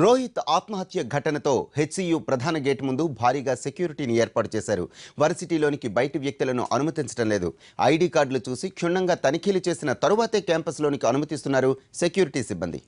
రోహిత్ ఆత్మహత్య ఘటనతో హెచ్సియు ప్రధాన గేట్ ముందు భారీగా సెక్యూరిటీని ఏర్పాటు చేశారు వర్సిటీలోనికి బయటి వ్యక్తులను అనుమతించడం లేదు ఐడి కార్డులు చూసి క్షుణ్ణంగా తనిఖీలు చేసిన తరువాతే క్యాంపస్లోనికి అనుమతిస్తున్నారు సెక్యూరిటీ సిబ్బంది